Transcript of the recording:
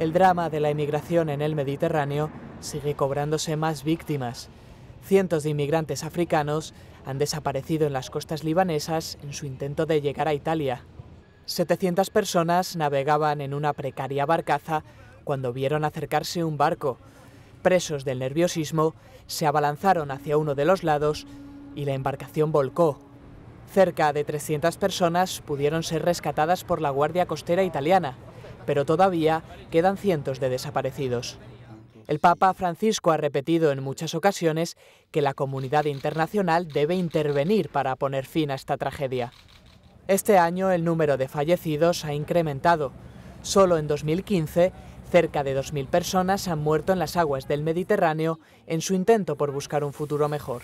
el drama de la emigración en el Mediterráneo sigue cobrándose más víctimas. Cientos de inmigrantes africanos han desaparecido en las costas libanesas en su intento de llegar a Italia. 700 personas navegaban en una precaria barcaza cuando vieron acercarse un barco. Presos del nerviosismo, se abalanzaron hacia uno de los lados y la embarcación volcó. Cerca de 300 personas pudieron ser rescatadas por la Guardia Costera italiana pero todavía quedan cientos de desaparecidos. El Papa Francisco ha repetido en muchas ocasiones que la comunidad internacional debe intervenir para poner fin a esta tragedia. Este año el número de fallecidos ha incrementado. Solo en 2015, cerca de 2.000 personas han muerto en las aguas del Mediterráneo en su intento por buscar un futuro mejor.